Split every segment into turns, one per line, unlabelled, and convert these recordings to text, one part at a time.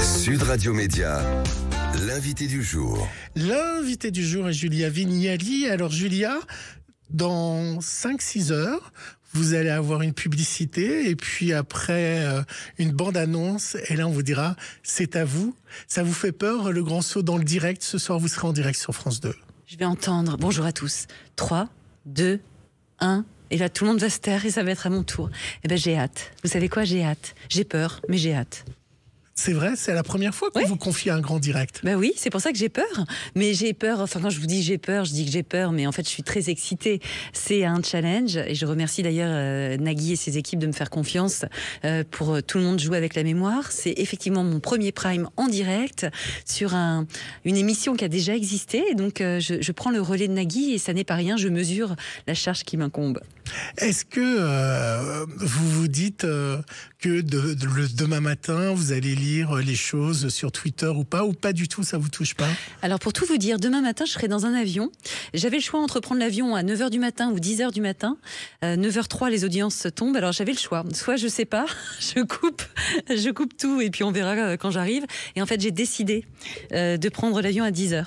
Sud Radio Média. L'invité du jour. L'invité du jour est Julia Vignali. Alors Julia, dans 5-6 heures, vous allez avoir une publicité et puis après euh, une bande-annonce et là on vous dira c'est à vous. Ça vous fait peur le grand saut dans le direct Ce soir vous serez en direct sur France 2.
Je vais entendre. Bonjour à tous. 3, 2, 1. Et là, tout le monde va se taire et ça va être à mon tour. Eh bien, j'ai hâte. Vous savez quoi J'ai hâte. J'ai peur, mais j'ai hâte. C'est vrai, c'est la première fois qu'on vous confie un grand direct. Ben oui, c'est pour ça que j'ai peur. Mais j'ai peur, enfin quand je vous dis j'ai peur, je dis que j'ai peur, mais en fait je suis très excitée. C'est un challenge et je remercie d'ailleurs euh, Nagui et ses équipes de me faire confiance euh, pour euh, tout le monde jouer avec la mémoire. C'est effectivement mon premier prime en direct sur une émission qui a déjà existé. donc je, prends le relais de Nagui et ça n'est pas rien, je mesure la charge qui m'incombe.
Est-ce que vous vous dites que demain matin, vous allez euh, les choses sur Twitter ou pas Ou pas du tout, ça vous touche pas
Alors pour tout vous dire, demain matin, je serai dans un avion. J'avais le choix entre prendre l'avion à 9h du matin ou 10h du matin. 9h03, euh, les audiences tombent. Alors j'avais le choix. Soit je sais pas, je coupe, je coupe tout et puis on verra euh, quand j'arrive. Et en fait, j'ai décidé de prendre l'avion à 10h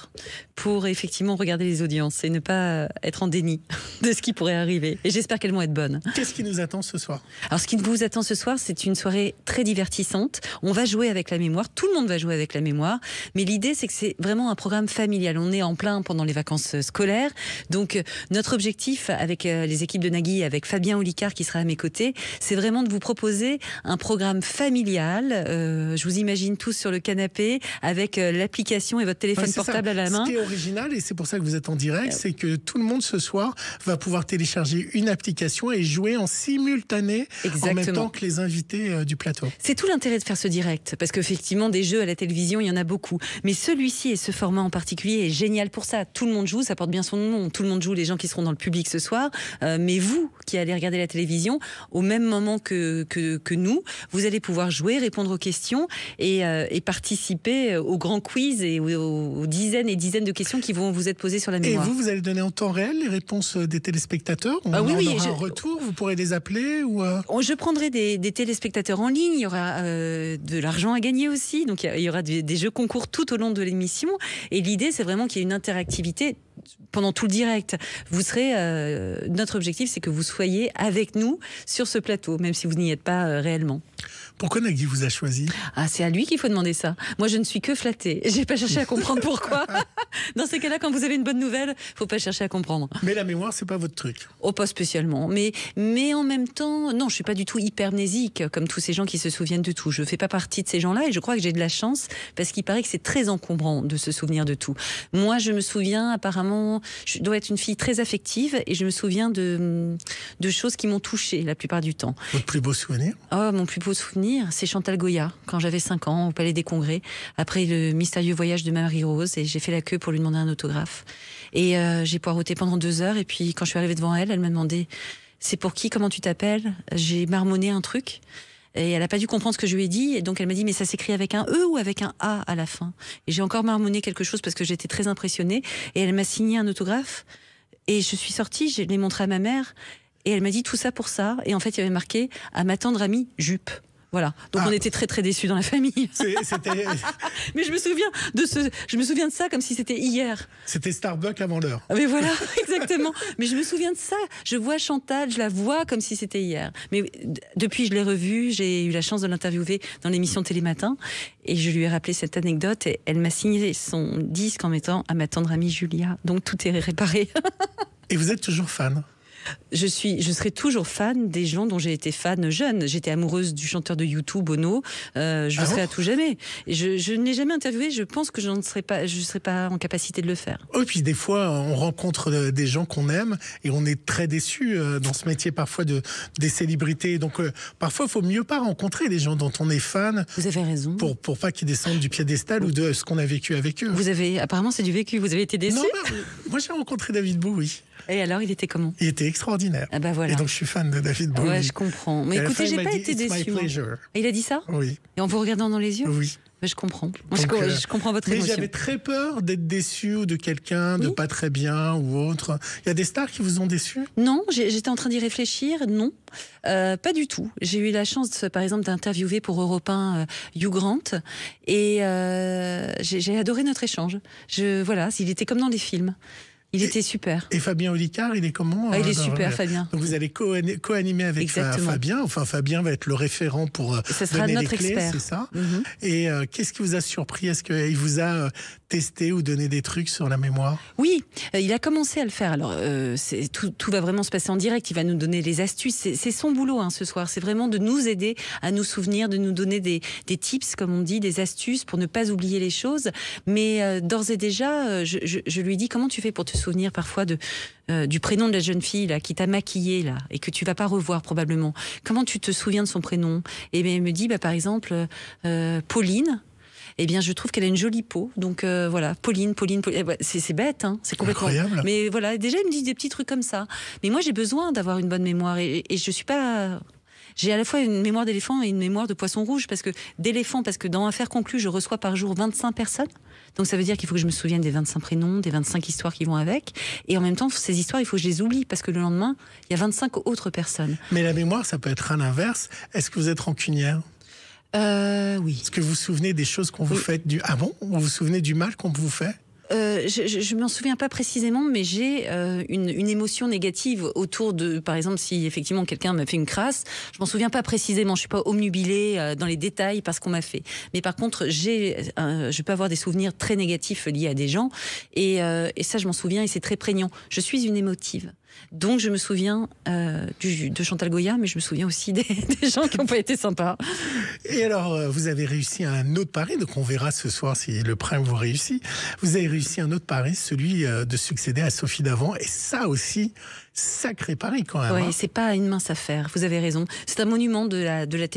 pour effectivement regarder les audiences et ne pas être en déni de ce qui pourrait arriver. Et j'espère qu'elles vont être bonnes. Qu'est-ce qui nous attend ce soir Alors ce qui vous attend ce soir, c'est une soirée très divertissante. On va jouer avec la mémoire. Tout le monde va jouer avec la mémoire. Mais l'idée, c'est que c'est vraiment un programme familial. On est en plein pendant les vacances euh, scolaires. Donc, euh, notre objectif avec euh, les équipes de Nagui, avec Fabien Olicard qui sera à mes côtés, c'est vraiment de vous proposer un programme familial. je vous imagine tous sur le canapé avec l'application et votre téléphone portable à la main. Ce qui est
original, et c'est pour ça que vous êtes en direct, c'est que tout le monde ce soir va pouvoir télécharger une application et jouer en simultané en même temps que les invités du plateau.
C'est tout l'intérêt de faire ce direct parce qu'effectivement, des jeux à la télévision, il y en a beaucoup. Mais celui-ci et ce format en particulier est génial pour ça. Tout le monde joue, ça porte bien son nom. Tout le monde joue, les gens qui seront dans le public ce soir. Euh, mais vous, qui allez regarder la télévision, au même moment que, que, nous, vous allez pouvoir jouer, répondre aux questions et, euh, et participer euh, aux grands quiz et aux, dizaines et dizaines de questions qui vont vous être posées sur la mémoire. Et vous, vous
allez donner en temps réel les réponses des téléspectateurs On ah oui, en aura retour
Vous pourrez les appeler ou Je prendrai des, des téléspectateurs en ligne. Il y aura de l'argent à gagner aussi. Donc il y, aura des jeux concours tout au long de l'émission. Et l'idée, c'est vraiment qu'il y ait une interactivité pendant tout le direct. Vous serez. Euh, notre objectif, c'est que vous soyez avec nous sur ce plateau, même si vous n'y êtes pas euh, réellement. Pourquoi Nagui vous a choisi Ah, c'est à lui qu'il faut demander ça. Moi, je ne suis que flattée. J'ai pas cherché à comprendre pourquoi. Dans ces cas-là, quand vous avez une bonne nouvelle, faut pas chercher à comprendre. Mais la mémoire, c'est pas votre truc. Au oh, pas spécialement. Mais, mais en même temps, non, je suis pas du tout hypermnésique comme tous ces gens qui se souviennent de tout. Je fais pas partie de ces gens-là et je crois que j'ai de la chance parce qu'il paraît que c'est très encombrant de se souvenir de tout. Moi, je me souviens apparemment je dois être une fille très affective et je me souviens de, choses qui m'ont touchée la plupart du temps. Votre plus beau souvenir Oh, mon plus beau souvenir, c'est Chantal Goya, quand j'avais 5 ans, au Palais des Congrès, après le mystérieux voyage de Marie-Rose, et j'ai fait la queue pour lui demander un autographe. Et euh, j'ai poireauté pendant deux heures, et puis quand je suis arrivée devant elle, elle m'a demandé c'est pour qui, comment tu t'appelles J'ai marmonné un truc. Et elle n'a pas dû comprendre ce que je lui ai dit. Et donc elle m'a dit, mais ça s'écrit avec un E ou avec un A à la fin Et j'ai encore marmonné quelque chose parce que j'étais très impressionnée. Et elle m'a signé un autographe. Et je suis sortie, je l'ai montré à ma mère. Et elle m'a dit tout ça pour ça. Et en fait, il y avait marqué à ma tendre amie Jupe. Voilà. Donc ah. on était très très déçus dans la famille. Mais je me souviens de ce, je me souviens de ça comme si c'était hier.
C'était Starbucks avant l'heure.
Ah, mais voilà, exactement. Mais je me souviens de ça. Je vois Chantal, je la vois comme si c'était hier. Mais depuis, je l'ai revue. J'ai eu la chance de l'interviewer dans l'émission Télématin et je lui ai rappelé cette anecdote. Et elle m'a signé son disque en mettant à ma tendre amie Julia. Donc tout est réparé. et vous êtes toujours fan je suis, je serai toujours fan des gens dont j'ai été fan jeune. J'étais amoureuse du chanteur de YouTube Bono. Euh, je le ah serai à tout jamais. Je, je ne l'ai jamais interviewé. Je pense que je ne serai pas, je serai pas en capacité de le faire.
Oh, et puis des fois, on rencontre euh, des gens qu'on aime et on est très déçu euh, dans ce métier parfois de des célébrités. Donc parfois, il faut mieux pas rencontrer les gens dont on est fan. Vous avez raison. Pour ne pas qu'ils descendent du piédestal ou de ce qu'on a vécu avec eux. Vous
avez apparemment c'est du vécu. Vous avez été déçu. Non, bah,
moi j'ai rencontré David Bowie. Et alors, il était comment Il était extraordinaire. Ah bah voilà. Et donc, je suis fan de David Bowie. Ouais, je comprends. Mais écoutez, j'ai pas été déçu. Hein.
Il a dit ça Oui. Et en vous regardant dans les yeux Oui. Mais je comprends. Euh, je, comprends votre émotion. Mais j'avais
très peur d'être déçu ou de quelqu'un de pas très bien ou autre. Il y a des stars qui vous ont déçu
Non, j'étais en train d'y réfléchir. Non, euh, pas du tout. J'ai eu la chance, par exemple, d'interviewer pour Europe 1 euh, Hugh Grant et j'ai adoré notre échange. Je voilà, il était comme dans les films. Il était super. Et Fabien Olicard, il est comment ah, Il est euh, super, Fabien. vous allez
co-animer avec Fabien. Enfin, Fabien va être le référent pour ça euh, sera notre les c'est ça. Mhm. Et euh, qu'est-ce qui vous a surpris Est-ce qu'il vous a testé ou donné des trucs sur la mémoire
Oui, il a commencé à le faire. Alors, tout, va vraiment se passer en direct. Il va nous donner les astuces. C'est son boulot hein, ce soir. C'est vraiment de nous aider à nous souvenir, de nous donner des, tips, comme on dit, des astuces pour ne pas oublier les choses. Mais d'ores et déjà, je, je lui dis comment tu fais pour te souvenir souvenir parfois de, euh, du prénom de la jeune fille là, qui t'a maquillée là, et que tu vas pas revoir probablement. Comment tu te souviens de son prénom Et eh bien, elle me dit, bah, par exemple, euh, euh, Pauline. et eh bien, je trouve qu'elle a une jolie peau. Donc voilà, Pauline, Pauline, Pauline. Eh, c'est bête, hein, c'est complètement. Incroyable. Mais voilà, déjà, elle me dit des petits trucs comme ça. Mais moi, j'ai besoin d'avoir une bonne mémoire et, et je suis pas j'ai à la fois une mémoire d'éléphant et une mémoire de poisson rouge, parce que d'éléphant, parce que dans Affaires conclues, je reçois par jour 25 personnes. Donc ça veut dire qu'il faut que je me souvienne des 25 prénoms, des 25 histoires qui vont avec. Et en même temps, ces histoires, il faut que je les oublie, parce que le lendemain, il y a 25 autres personnes. Mais la mémoire, ça peut être à l'inverse. Est-ce que vous êtes rancunière euh, oui.
Est-ce que vous vous souvenez des choses qu'on vous fait du ah bon Vous vous souvenez du mal qu'on vous fait
euh, je ne m'en souviens pas précisément, mais j'ai euh, une, émotion négative autour de, par exemple, si effectivement quelqu'un m'a fait une crasse, je m'en souviens pas précisément, je ne suis pas omnubilée euh, dans les détails parce qu'on m'a fait. Mais par contre, je peux avoir des souvenirs très négatifs liés à des gens, et ça, je m'en souviens, et c'est très prégnant. Je suis une émotive. Donc je me souviens euh, de Chantal Goya, mais je me souviens aussi des, gens qui n'ont pas été sympas.
Et alors, euh, vous avez réussi un autre pari, donc on verra ce soir si le prime vous réussit. Vous avez réussi un autre pari, celui euh, de succéder à Sophie Davant, et ça aussi, sacré pari quand même. Oui, hein. c'est
pas une mince affaire, vous avez raison. C'est un monument de la, télévision.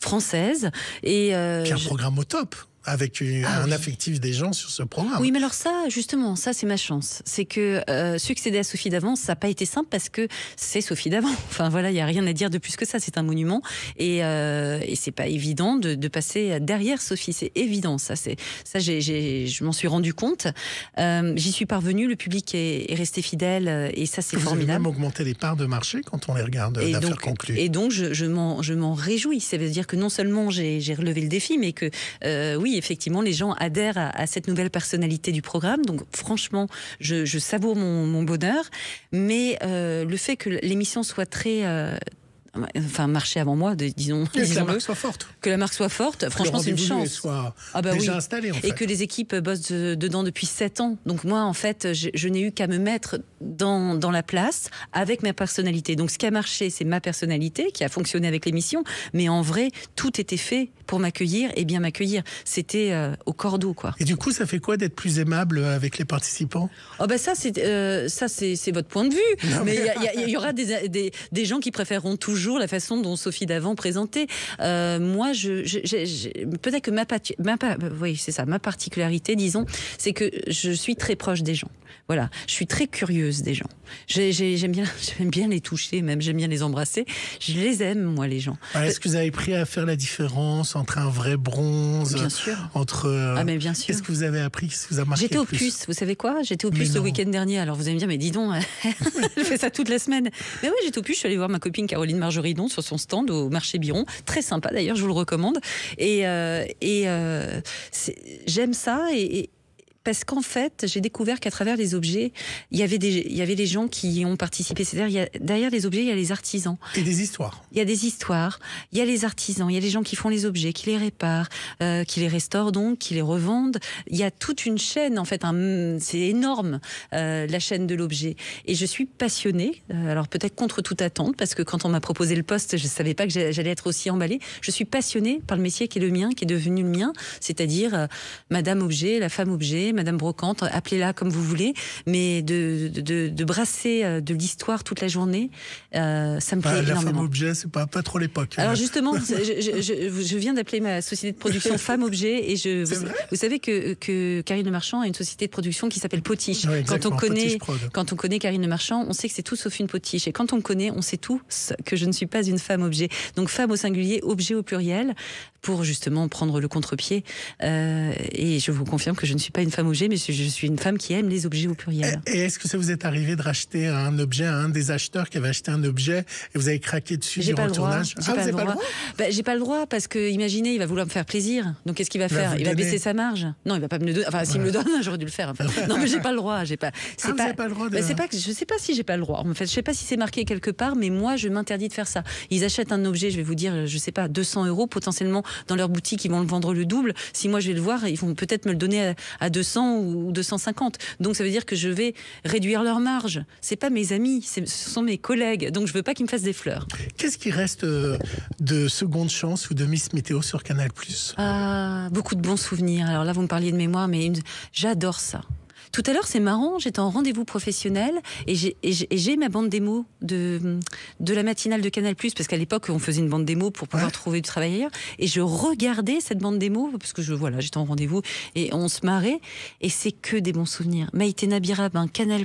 française. Et un programme
au top avec ah un affectif des gens sur ce programme.
Oui, mais alors ça, justement, ça c'est ma chance. C'est que euh, succéder à Sophie d'Avant, ça n'a pas été simple parce que c'est Sophie d'Avant. Enfin voilà, il n'y a rien à dire de plus que ça. C'est un monument et, euh, et c'est pas évident de, passer derrière Sophie. C'est évident, ça. C'est ça, je m'en suis rendu compte. Euh, j'y suis parvenu. Le public est, resté fidèle euh, et ça c'est formidable. Avez même augmenter les parts de marché
quand on les regarde d'affaires conclues. Et
donc je, je m'en réjouis. Ça veut dire que non seulement j'ai relevé le défi, mais que oui effectivement, les gens adhèrent à, cette nouvelle personnalité du programme. Donc, franchement, je, savoure mon, bonheur. Mais euh, le fait que l'émission soit très, euh, enfin marché avant moi, disons, que la marque soit forte. Que la marque soit forte, franchement c'est une chance. Ah, bah et que les équipes bossent euh, dedans depuis sept ans. Donc moi en fait, je, n'ai eu qu'à me mettre dans, dans, la place avec ma personnalité. Donc ce qui a marché, c'est ma personnalité qui a fonctionné avec l'émission, mais en vrai, tout était fait pour m'accueillir et bien m'accueillir. C'était euh, au cordeau, quoi.
Et du coup, ça fait quoi d'être plus aimable euh, avec les participants
Oh ben ça, c'est euh, ça, c'est votre point de vue. mais il y, aura des, des, gens qui préféreront toujours la façon dont Sophie Davant présentait. moi, je, peut-être que ma, ma oui, c'est ça, ma particularité, disons, c'est que je suis très proche des gens. Voilà, je suis très curieuse des gens. J'aime bien, j'aime bien les toucher, même j'aime bien les embrasser. Je les aime, moi, les gens.
Est-ce que vous avez pris à faire la différence entre un vrai bronze, bien sûr. entre. Euh, ah, bien
sûr. Qu'est-ce que vous avez appris ce vous a marqué J'étais au puce. Vous savez quoi J'étais au puce le week-end dernier. Alors vous allez me dire, mais dis donc, je hein, fais ça toute la semaine. Mais oui, j'étais au puce. Je suis allée voir ma copine Caroline Marjoridon sur son stand au marché Biron. Très sympa d'ailleurs. Je vous le recommande. Et, euh, et euh, j'aime ça et parce qu'en fait, j'ai découvert qu'à travers les objets, il y avait des, il y avait des gens qui y ont participé. C'est-à-dire, derrière les objets, il y a les artisans. Et des histoires. Il y a des histoires. Il y a les artisans. Il y a les gens qui font les objets, qui les réparent, euh, qui les restaurent donc, qui les revendent. Il y a toute une chaîne, en fait, c'est énorme euh, la chaîne de l'objet. Et je suis passionnée. Euh, alors peut-être contre toute attente, parce que quand on m'a proposé le poste, je savais pas que j'allais être aussi emballée. Je suis passionnée par le métier qui est le mien, qui est devenu le mien, c'est-à-dire Madame objet, la femme objet Madame Brocante, appelez-la comme vous voulez, mais de, brasser euh, de l'histoire toute la journée, euh, ça me bah, plaît énormément. La femme
objet, c'est pas, pas trop l'époque. Hein. Alors justement, je,
viens d'appeler ma société de production Femme Objet, et je, vous, savez que, que Karine Le Marchand a une société de production qui s'appelle Potiche. quand on connaît, quand on connaît Karine Le Marchand, on sait que c'est tout sauf une potiche, et quand on connaît, on sait tous que je ne suis pas une femme objet. Donc femme au singulier, objet au pluriel pour justement prendre le contre-pied. Euh, et je vous confirme que je ne suis pas une femme objet, mais je suis une femme qui aime les objets au pluriel. Et, est-ce que ça vous est arrivé de racheter un objet à un des acheteurs qui avait acheté un objet
et vous avez craqué dessus durant le tournage J'ai ah, pas, le droit.
Bah, j'ai pas le droit parce que, imaginez, il va vouloir me faire plaisir. Donc qu'est-ce qu'il va, bah, faire Il va baisser sa marge. Non, il va pas me le donner. Enfin, s'il me le donne, j'aurais dû le faire. non, mais j'ai pas le droit. J'ai pas. C'est ah, le droit. Bah, pas que je sais pas si j'ai pas le droit. En fait, je sais pas si c'est marqué quelque part, mais moi, je m'interdis de faire ça. Ils achètent un objet, je vais vous dire, je sais pas, 200 euros potentiellement dans leur boutique, ils vont le vendre le double. Si moi je vais le voir, ils vont peut-être me le donner à, 200 ou 250. Donc ça veut dire que je vais réduire leur marge. C'est pas mes amis, ce sont mes collègues. Donc je veux pas qu'ils me fassent des fleurs.
Qu'est-ce qui reste euh, de Seconde Chance ou de Miss Météo sur Canal
Plus Ah, beaucoup de bons souvenirs. Alors là, vous me parliez de mémoire, mais j'adore ça. Tout à l'heure, c'est marrant, j'étais en rendez-vous professionnel et j'ai ma bande démo de, la matinale de Canal+, parce qu'à l'époque, on faisait une bande démo pour pouvoir trouver du travail ailleurs. Et je regardais cette bande démo, parce que je, voilà, j'étais en rendez-vous et on se marrait. Et c'est que des bons souvenirs. Maïté nabira un ben, Canal+,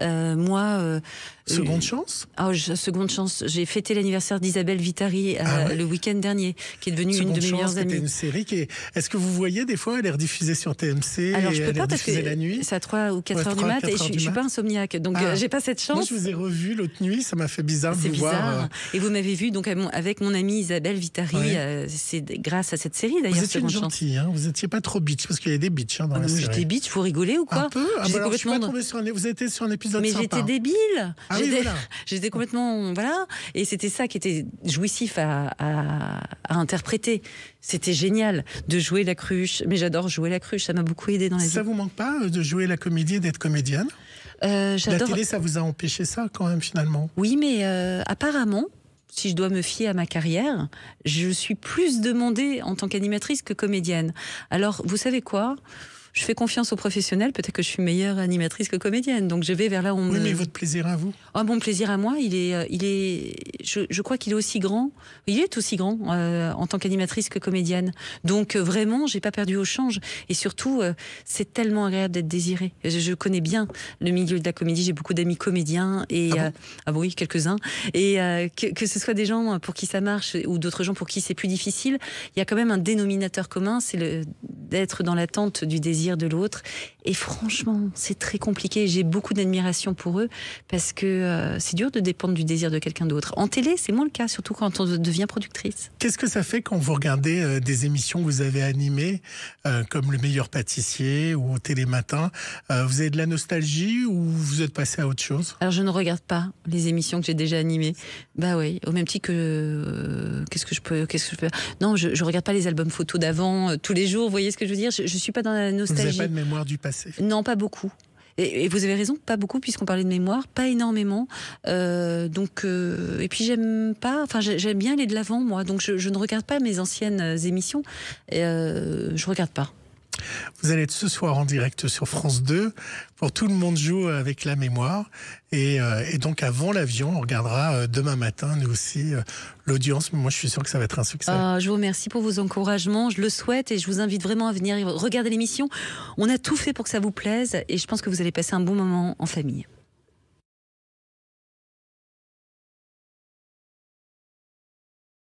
euh, moi... Euh, seconde euh, chance Ah, Seconde chance. J'ai fêté l'anniversaire d'Isabelle Vitari ah le week-end dernier, qui est devenue une de mes meilleures amies. une
série qui est... Est-ce que vous voyez des fois, elle est rediffusée sur TMC Alors, je la nuit c'est à 3 ou 4 heures du mat, et je, ne suis pas
insomniaque, donc euh, ah. j'ai pas cette chance. Moi, je vous ai
revu l'autre nuit, ça m'a fait bizarre de vous bizarre. voir.
Et vous m'avez vu donc avec mon amie Isabelle Vitari, euh, c'est grâce à cette série d'ailleurs. Vous étiez gentille,
hein vous n'étiez pas trop bitch, parce qu'il y a des bitches hein, dans la euh, série. J'étais bitch, vous rigolez ou quoi Un peu ah, bah complètement... Vous étiez sur un épisode Mais j'étais hein.
débile ah J'étais complètement... Voilà, et c'était ça qui était jouissif à, à, interpréter. C'était génial de jouer la cruche, mais j'adore jouer la cruche, ça m'a beaucoup aidé dans la ça vie. Ça vous
manque pas de jouer la comédie et d'être comédienne euh, La télé, ça vous a empêché ça quand même finalement
Oui, mais euh, apparemment, si je dois me fier à ma carrière, je suis plus demandée en tant qu'animatrice que comédienne. Alors, vous savez quoi je fais confiance aux professionnels, peut-être que je suis meilleure animatrice que comédienne, donc je vais vers là où on oui, mais votre plaisir à vous Ah, mon plaisir à moi, il est, euh, il est, je, je crois qu'il est aussi grand, il est aussi grand euh, en tant qu'animatrice que comédienne. Donc euh, vraiment, j'ai pas perdu au change, et surtout, c'est tellement agréable d'être désirée. Je, connais bien le milieu de la comédie, j'ai beaucoup d'amis comédiens et ah, bon ah bah oui, quelques-uns, et que, que ce soit des gens pour qui ça marche ou d'autres gens pour qui c'est plus difficile, il y a quand même un dénominateur commun, c'est le d'être dans l'attente du désir de l'autre et franchement, c'est très compliqué. J'ai beaucoup d'admiration pour eux parce que euh, c'est dur de dépendre du désir de quelqu'un d'autre. En télé, c'est moins le cas, surtout quand on devient productrice.
Qu'est-ce que ça fait quand vous regardez euh, des émissions que vous avez animées, euh, comme Le meilleur pâtissier ou Télématin Vous avez de la nostalgie ou vous êtes passé à autre chose
Alors, je ne regarde pas les émissions que j'ai déjà animées. Bah oui, au même titre que. qu'est-ce que je peux. Qu'est-ce que je peux... Non, je ne regarde pas les albums photos d'avant tous les jours. Vous voyez ce que je veux dire Je ne suis pas dans la nostalgie. Vous n'avez pas de mémoire du passé non, pas beaucoup. Et, vous avez raison, pas beaucoup puisqu'on parlait de mémoire, pas énormément. Euh, donc euh, et puis j'aime pas, enfin j'aime bien aller de l'avant moi, donc je, ne regarde pas mes anciennes euh, émissions, et, ne je regarde pas.
Vous allez être ce soir en direct sur France 2 pour Tout le monde joue avec la mémoire. Et, euh, donc avant l'avion, on regardera euh, demain matin, nous aussi, euh, l'audience. Moi, je suis sûr que ça va être un succès. Ah,
je vous remercie pour vos encouragements. Je le souhaite et je vous invite vraiment à venir regarder l'émission. On a tout fait pour que ça vous plaise et je pense que vous allez passer un bon moment en famille.